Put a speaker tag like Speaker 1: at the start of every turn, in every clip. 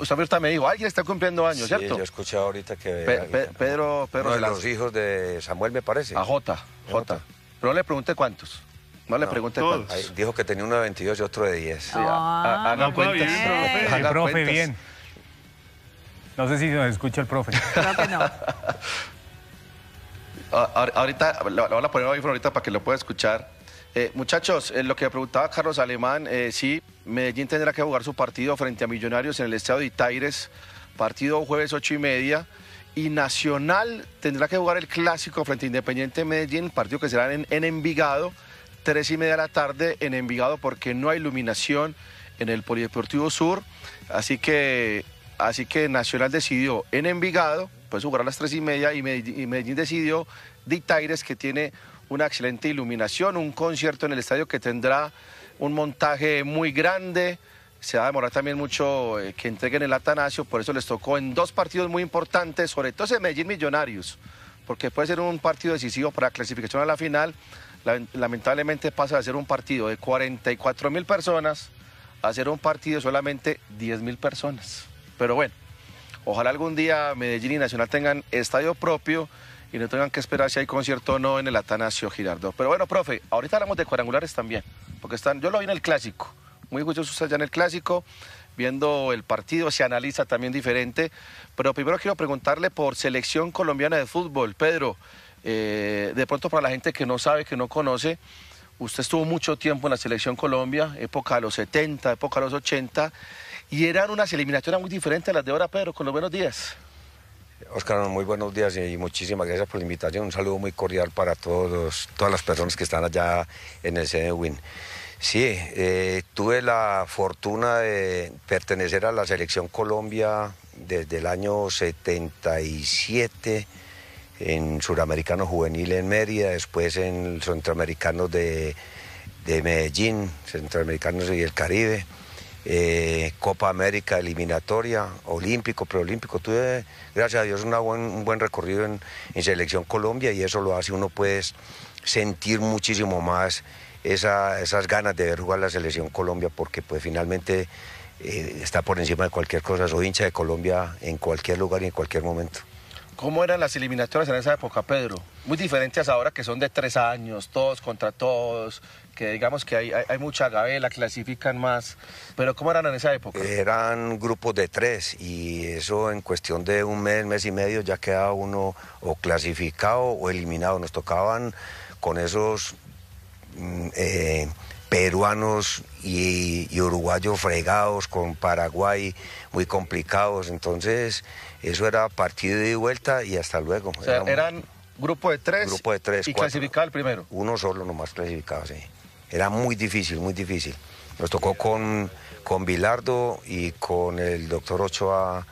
Speaker 1: Usted, me dijo, alguien está cumpliendo años, sí, ¿cierto? Yo
Speaker 2: escuché ahorita que... Pedro, Pedro... Uno de los hijos de Samuel, me parece. A J,
Speaker 1: Jota. Pero no le pregunté cuántos. No le pregunte pregunté cuántos. dijo
Speaker 2: que tenía uno de 22 y otro de 10. ah, no, cuentas. Bien. Profe, bien. No sé si se escucha el profe. Creo que no.
Speaker 1: ahorita, lo, voy a poner ahorita para que lo pueda escuchar. Eh, muchachos, eh, lo que preguntaba Carlos Alemán, eh, sí, Medellín tendrá que jugar su partido frente a Millonarios en el estado de Itaires, partido jueves 8 y media. Y Nacional tendrá que jugar el clásico frente a Independiente Medellín, partido que será en, Envigado, 3 y media de la tarde en Envigado, porque no hay iluminación en el Polideportivo Sur. Así que, así que Nacional decidió en Envigado, pues jugar a las 3 y media, y Medellín, decidió de Itaires, que tiene una excelente iluminación, un concierto en el estadio que tendrá un montaje muy grande. Se va a demorar también mucho eh, que entreguen el Atanasio, por eso les tocó en dos partidos muy importantes, sobre todo ese Medellín Millonarios, porque puede ser un partido decisivo para clasificación a la final. Lamentablemente pasa de ser un partido de 44 mil personas a ser un partido de solamente 10 mil personas. Pero bueno, ojalá algún día Medellín y Nacional tengan estadio propio y no tengan que esperar si hay concierto o no en el Atanasio Girardo. Pero bueno, profe, ahorita hablamos de cuadrangulares también, porque están, yo lo vi en el clásico, muy orgulloso usted ya en el clásico, viendo el partido, se analiza también diferente. Pero primero quiero preguntarle por selección colombiana de fútbol, Pedro. Eh, de pronto para la gente que no sabe, que no conoce, usted estuvo mucho tiempo en la selección Colombia, época de los 70, época de los 80, y eran unas eliminatorias muy diferentes a las de ahora, Pedro, con los buenos días. Oscar, muy buenos días y muchísimas
Speaker 2: gracias por la invitación. Un saludo muy cordial para todos, todas las personas que están allá en el CNWin. Sí, eh, tuve la fortuna de pertenecer a la Selección Colombia desde el año 77 en Suramericano Juvenil en Mérida, después en Centroamericanos de, de Medellín, Centroamericanos y el Caribe eh, Copa América, eliminatoria, olímpico, preolímpico. Tuve, gracias a Dios, una un buen recorrido en, Selección Colombia y eso lo hace uno puedes sentir muchísimo más esas ganas de ver jugar la Selección Colombia porque pues finalmente eh, está por encima de cualquier cosa. Soy hincha de Colombia en cualquier lugar y en cualquier momento.
Speaker 1: ¿Cómo eran las eliminatorias en esa época, Pedro? Muy diferentes ahora que son de tres años, todos contra todos, que digamos que hay, hay, mucha gavela, clasifican más, pero ¿cómo eran en esa época? Eran grupos
Speaker 2: de tres y eso en cuestión de un mes, mes y medio ya quedaba uno o clasificado o eliminado. Nos tocaban con esos mm, eh, peruanos y, uruguayos fregados, con Paraguay muy complicados. Entonces, eso era partido y vuelta y hasta luego. O sea, eran,
Speaker 1: grupo de tres, grupo de tres y clasificar
Speaker 2: el primero. Uno solo nomás clasificado, sí era muy difícil, muy difícil. Nos tocó con, con Bilardo y con el doctor Ochoa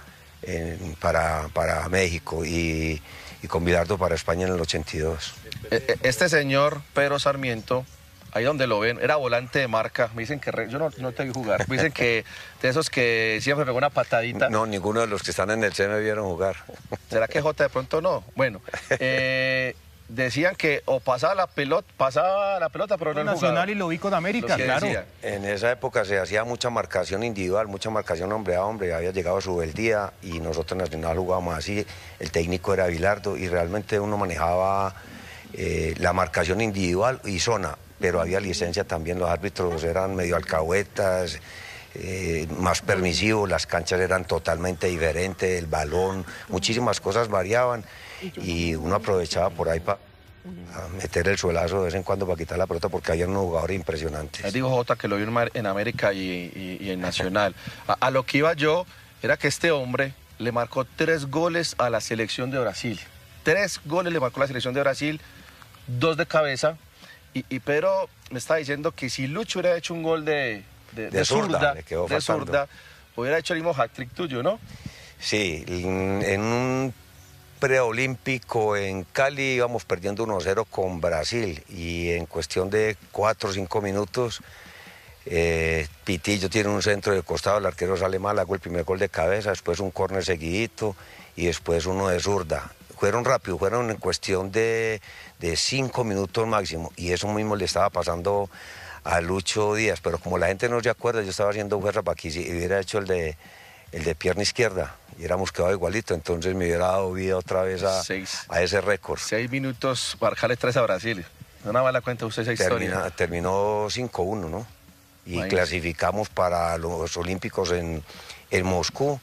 Speaker 2: para, para, México y, con Bilardo para España en el 82.
Speaker 1: Eh, eh, este señor, Pedro Sarmiento, ahí donde lo ven, era volante de marca. Me dicen que yo no, no, te vi jugar. Me dicen que de esos que siempre pegó una patadita. No, ninguno de los que están en el C me vieron jugar. ¿Será que J de pronto no? Bueno, decían que o pasaba la pelota, pasaba la pelota, pero no el Nacional y lo vi con América, claro.
Speaker 2: en esa época se hacía mucha marcación individual, mucha marcación hombre a hombre, había llegado su bel y nosotros en Nacional jugábamos así, el técnico era Bilardo y realmente uno manejaba eh, la marcación individual y zona, pero había licencia también, los árbitros eran medio alcahuetas, eh, más permisivo, las canchas eran totalmente diferentes, el balón, muchísimas cosas variaban y uno aprovechaba por ahí para meter el suelazo de vez en cuando para quitar la pelota porque había unos jugadores
Speaker 1: impresionantes. Él dijo Jota que lo vi en América y, en Nacional. A, lo que iba yo era que este hombre le marcó tres goles a la selección de Brasil. Tres goles le marcó la selección de Brasil, dos de cabeza. Y, y Pedro me está diciendo que si Lucho hubiera hecho un gol de, de, zurda, de hubiera hecho el mismo hat-trick tuyo, ¿no?
Speaker 2: Sí, en un preolímpico en Cali íbamos perdiendo 1-0 con Brasil y en cuestión de 4 o 5 minutos eh, Pitillo tiene un centro de costado, el arquero sale mal, hago el primer gol de cabeza, después un córner seguidito y después uno de zurda. Fueron rápido, fueron en cuestión de, de cinco minutos máximo y eso mismo le estaba pasando a Lucho Díaz, pero como la gente no se acuerda, yo estaba haciendo guerra para y hubiera hecho el de, el de pierna izquierda y éramos quedado igualito, entonces me hubiera dado vida otra vez a, ese
Speaker 1: récord. Seis minutos, Barjales tres a Brasil. No nada más la cuenta usted esa historia.
Speaker 2: Terminó 5-1, ¿no? Y clasificamos para los Olímpicos en, Moscú,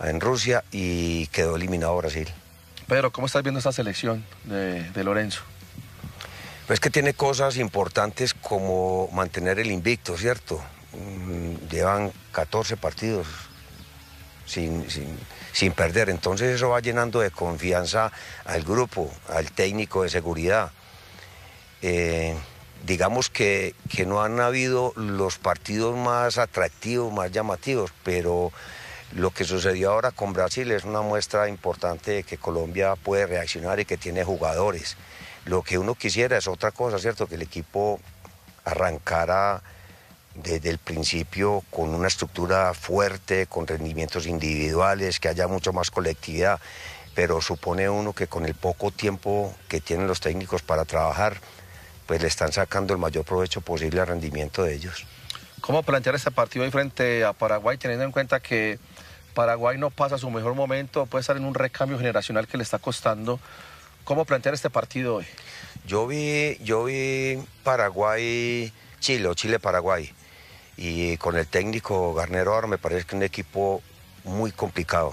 Speaker 2: en Rusia, y quedó eliminado Brasil.
Speaker 1: Pedro, ¿cómo estás viendo esta selección
Speaker 2: de Lorenzo? es que tiene cosas importantes como mantener el invicto, ¿cierto? Mm, llevan 14 partidos sin, perder. Entonces eso va llenando de confianza al grupo, al técnico de seguridad. Eh, digamos que, que, no han habido los partidos más atractivos, más llamativos, pero lo que sucedió ahora con Brasil es una muestra importante de que Colombia puede reaccionar y que tiene jugadores. Lo que uno quisiera es otra cosa, ¿cierto? Que el equipo arrancara desde el principio con una estructura fuerte, con rendimientos individuales, que haya mucho más colectividad, pero supone uno que con el poco tiempo que tienen los técnicos para trabajar, pues le están sacando el mayor provecho posible al rendimiento de ellos.
Speaker 1: ¿Cómo plantear este partido hoy frente a Paraguay, teniendo en cuenta que Paraguay no pasa su mejor momento, puede estar en un recambio generacional que le está costando? ¿Cómo plantear este partido hoy? Yo vi, yo vi Paraguay-Chile
Speaker 2: o Chile-Paraguay. Y con el técnico Garnero ahora me parece que es un equipo muy complicado.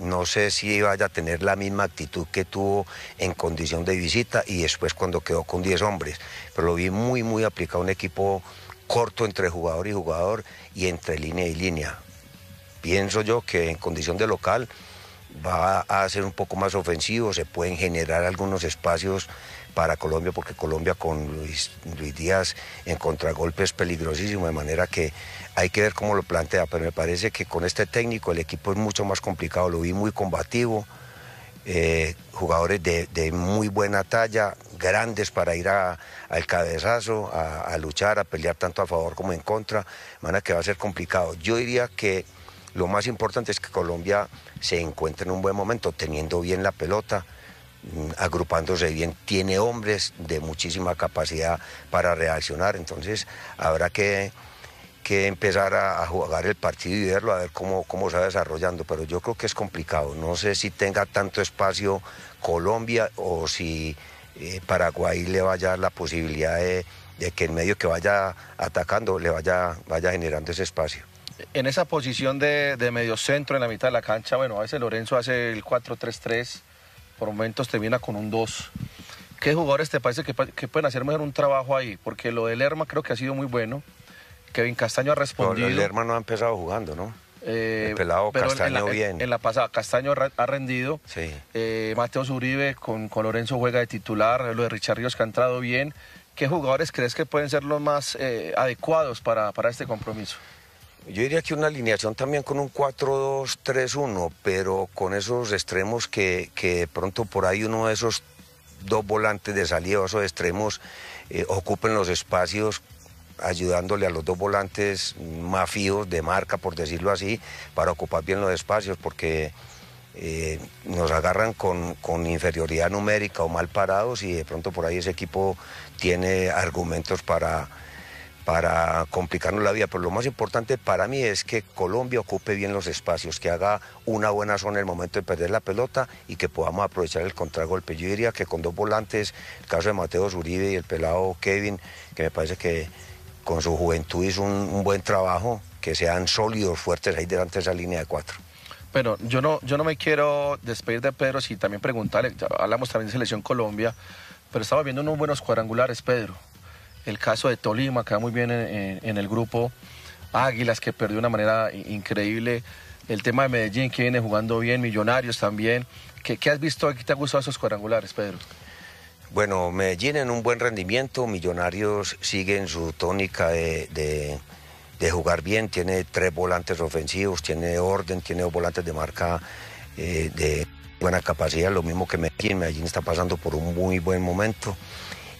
Speaker 2: No sé si vaya a tener la misma actitud que tuvo en condición de visita y después cuando quedó con 10 hombres. Pero lo vi muy, muy aplicado, un equipo corto entre jugador y jugador y entre línea y línea. Pienso yo que en condición de local va a ser un poco más ofensivo, se pueden generar algunos espacios para Colombia, porque Colombia con Luis, Díaz en contragolpe es peligrosísimo, de manera que hay que ver cómo lo plantea, pero me parece que con este técnico el equipo es mucho más complicado, lo vi muy combativo, eh, jugadores de, muy buena talla, grandes para ir al cabezazo, a, a, luchar, a pelear tanto a favor como en contra, de manera que va a ser complicado. Yo diría que lo más importante es que Colombia se encuentra en un buen momento, teniendo bien la pelota, mm, agrupándose bien, tiene hombres de muchísima capacidad para reaccionar, entonces habrá que, que empezar a, jugar el partido y verlo, a ver cómo, cómo se va desarrollando, pero yo creo que es complicado, no sé si tenga tanto espacio Colombia o si eh, Paraguay le vaya la posibilidad de, de, que en medio que vaya atacando le vaya, vaya generando ese espacio.
Speaker 1: En esa posición de, medio centro en la mitad de la cancha, bueno, a veces Lorenzo hace el 4-3-3, por momentos termina con un 2. ¿Qué jugadores te parece que, pueden hacer mejor un trabajo ahí? Porque lo de Lerma creo que ha sido muy bueno. Kevin Castaño ha respondido. Pero Lerma no ha empezado jugando, ¿no? Eh, pelado Castaño en la, bien. En, la pasada, Castaño ha rendido. Sí. Eh, Mateo Zuribe con, Lorenzo juega de titular. Lo de Richard Ríos que ha entrado bien. ¿Qué jugadores crees que pueden ser los más eh, adecuados para este compromiso? Yo diría que una alineación también con un
Speaker 2: 4-2-3-1, pero con esos extremos que, que pronto por ahí uno de esos dos volantes de salida o esos extremos eh, ocupen los espacios ayudándole a los dos volantes más fijos de marca, por decirlo así, para ocupar bien los espacios, porque eh, nos agarran con, inferioridad numérica o mal parados y de pronto por ahí ese equipo tiene argumentos para para complicarnos la vida, pero lo más importante para mí es que Colombia ocupe bien los espacios, que haga una buena zona en el momento de perder la pelota y que podamos aprovechar el contragolpe. Yo diría que con dos volantes, el caso de Mateo Zuribe y el pelado Kevin, que me parece que con su juventud hizo un, buen trabajo, que sean sólidos, fuertes ahí delante de esa línea de cuatro.
Speaker 1: Bueno, yo no, yo no me quiero despedir de Pedro, si también preguntarle, hablamos también de Selección Colombia, pero estaba viendo unos buenos cuadrangulares, Pedro el caso de Tolima, que va muy bien en, el grupo, Águilas, que perdió de una manera increíble, el tema de Medellín, que viene jugando bien, Millonarios también. ¿Qué, has visto aquí? ¿Te ha gustado esos cuadrangulares, Pedro?
Speaker 2: Bueno, Medellín en un buen rendimiento, Millonarios sigue en su tónica de, jugar bien, tiene tres volantes ofensivos, tiene orden, tiene dos volantes de marca eh, de buena capacidad, lo mismo que Medellín, Medellín está pasando por un muy buen momento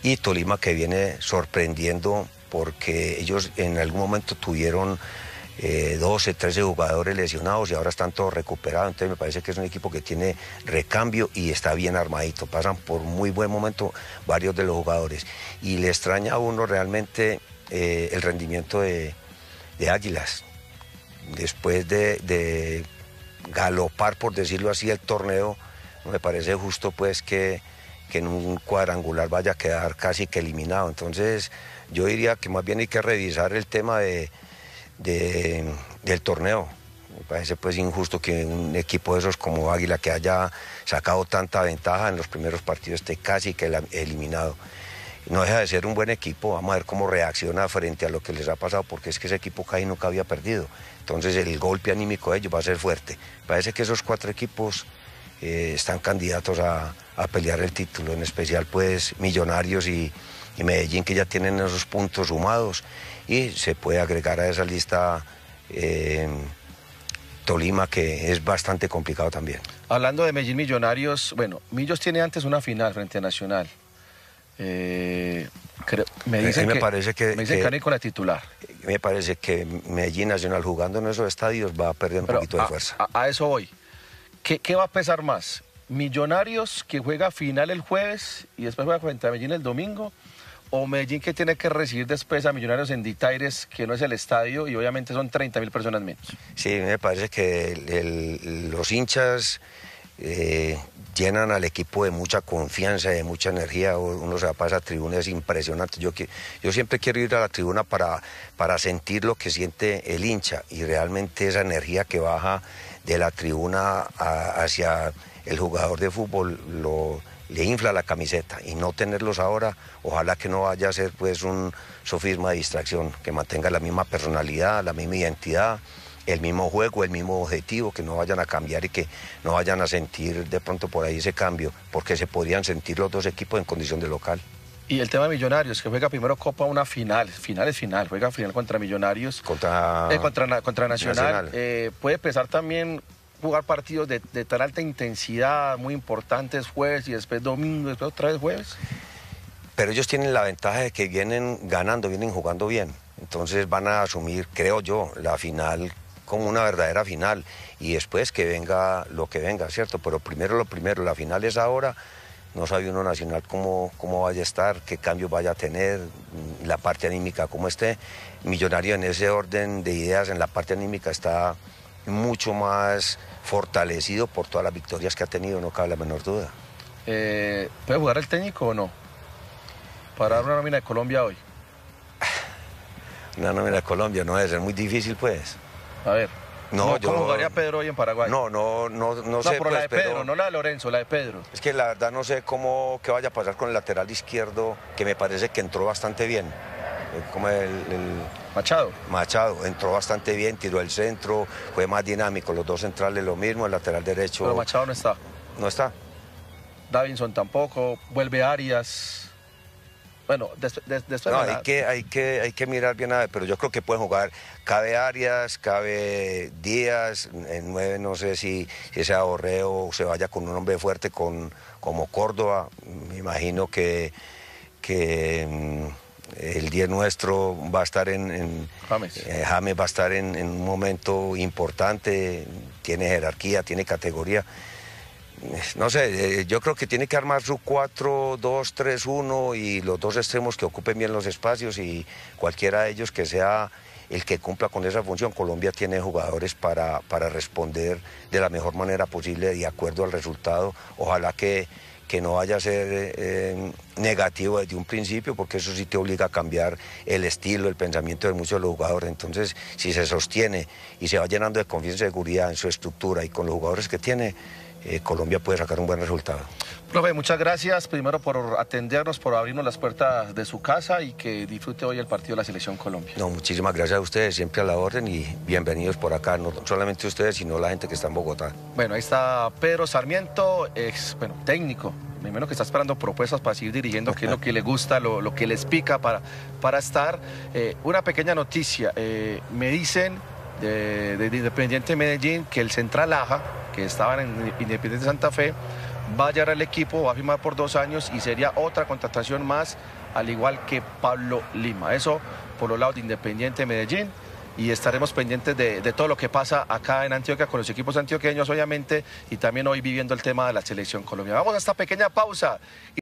Speaker 2: y Tolima que viene sorprendiendo porque ellos en algún momento tuvieron 12, eh, 13 jugadores lesionados y ahora están todos recuperados. Entonces me parece que es un equipo que tiene recambio y está bien armadito. Pasan por muy buen momento varios de los jugadores. Y le extraña a uno realmente eh, el rendimiento de, Águilas. Después de galopar, por decirlo así, el torneo, me parece justo pues que que en un cuadrangular vaya a quedar casi que eliminado. Entonces yo diría que más bien hay que revisar el tema de, del torneo. Me parece pues injusto que un equipo de esos como Águila que haya sacado tanta ventaja en los primeros partidos esté casi que eliminado. No deja de ser un buen equipo, vamos a ver cómo reacciona frente a lo que les ha pasado, porque es que ese equipo casi nunca había perdido. Entonces el golpe anímico de ellos va a ser fuerte. Parece que esos cuatro equipos eh, están candidatos a, pelear el título, en especial pues Millonarios y, Medellín que ya tienen esos puntos sumados y se puede agregar a esa lista eh, Tolima que es bastante complicado también.
Speaker 1: Hablando de Medellín Millonarios, bueno, Millos tiene antes una final frente a Nacional.
Speaker 2: Eh, me dicen parece que, me dicen con la titular. Me parece que Medellín Nacional jugando en esos estadios va a perder un poquito de fuerza.
Speaker 1: a, a eso voy. ¿Qué, va a pesar más? ¿Millonarios que juega final el jueves y después juega frente a Medellín el domingo? ¿O Medellín que tiene que recibir después a Millonarios en Ditaires, que no es el estadio y obviamente son 30 mil personas menos?
Speaker 2: Sí, me parece que los hinchas eh, llenan al equipo de mucha confianza, de mucha energía. Uno se pasa a tribuna, es Yo, yo siempre quiero ir a la tribuna para, sentir lo que siente el hincha y realmente esa energía que baja de la tribuna hacia el jugador de fútbol le infla la camiseta y no tenerlos ahora, ojalá que no vaya a ser pues un sofisma de distracción, que mantenga la misma personalidad, la misma identidad el mismo juego, el mismo objetivo, que no vayan a cambiar y que no vayan a sentir de pronto por ahí ese cambio, porque se podrían sentir los dos equipos en condición de local.
Speaker 1: Y el tema de Millonarios, que juega primero Copa una final, final es final, juega final contra Millonarios. Contra, eh, contra, Nacional. Eh, puede pesar también jugar partidos de, de, tan alta intensidad, muy importantes jueves y después domingo, después otra vez jueves.
Speaker 2: Pero ellos tienen la ventaja de que vienen ganando, vienen jugando bien. Entonces van a asumir, creo yo, la final como una verdadera final y después que venga lo que venga, ¿cierto? Pero primero lo primero, la final es ahora, no sabe uno nacional cómo, cómo vaya a estar, qué cambio vaya a tener, mm, la parte anímica cómo esté. Millonario en ese orden de ideas, en la parte anímica está mucho más fortalecido por todas las victorias que ha tenido, no cabe la menor duda.
Speaker 1: Eh, ¿Puede jugar el técnico o no? Para una nómina de Colombia hoy.
Speaker 2: Una nómina de Colombia no debe ser muy difícil, pues.
Speaker 1: A ver. No, ¿Cómo jugaría Pedro hoy en Paraguay? No, no, no, no, sé. Pues, la de Pedro, no la de Lorenzo, la de Pedro. Es que la verdad no sé cómo
Speaker 2: que vaya a pasar con el lateral izquierdo, que me parece que entró bastante bien. Eh, como el, el Machado. Machado, entró bastante bien, tiró el centro, fue más dinámico, los dos centrales lo mismo, el lateral derecho. Pero
Speaker 1: Machado no está. No está. Davinson tampoco, vuelve Arias. Bueno, después de, no, hay
Speaker 2: que, hay, que, mirar bien, a, ver, pero yo creo que puede jugar, cabe Arias, cabe Díaz, en nueve no sé si, ese ahorreo se vaya con un hombre fuerte como Córdoba, me imagino que, mm, el día nuestro va a estar en, eh,
Speaker 1: James.
Speaker 2: va a estar en un momento importante, tiene jerarquía, tiene categoría no sé, eh, yo creo que tiene que armar su 4, 2, 3, 1 y los dos extremos que ocupen bien los espacios y cualquiera de ellos que sea el que cumpla con esa función. Colombia tiene jugadores para, responder de la mejor manera posible de acuerdo al resultado. Ojalá que, no vaya a ser eh, negativo desde un principio, porque eso sí te obliga a cambiar el estilo, el pensamiento de muchos de los jugadores. Entonces, si se sostiene y se va llenando de confianza y seguridad en su estructura y con los jugadores que tiene, eh, Colombia puede sacar un buen resultado.
Speaker 1: Profe, muchas gracias primero por atendernos, por abrirnos las puertas de su casa y que disfrute hoy el partido de la Selección Colombia.
Speaker 2: No, muchísimas gracias a ustedes, siempre a la orden y bienvenidos por acá, no solamente ustedes, sino la gente que está en Bogotá.
Speaker 1: Bueno, ahí está Pedro Sarmiento, ex, bueno, técnico menos que está esperando propuestas para seguir dirigiendo, qué es lo que le gusta, lo, que les pica para, para estar. Eh, una pequeña noticia, eh, me dicen de, de, Independiente Medellín que el Central Aja que estaban en Independiente Santa Fe, va a llegar al equipo, va a firmar por dos años y sería otra contratación más, al igual que Pablo Lima. Eso por los lados de Independiente Medellín y estaremos pendientes de, todo lo que pasa acá en Antioquia con los equipos antioqueños, obviamente, y también hoy viviendo el tema de la selección colombiana. Vamos a esta pequeña pausa.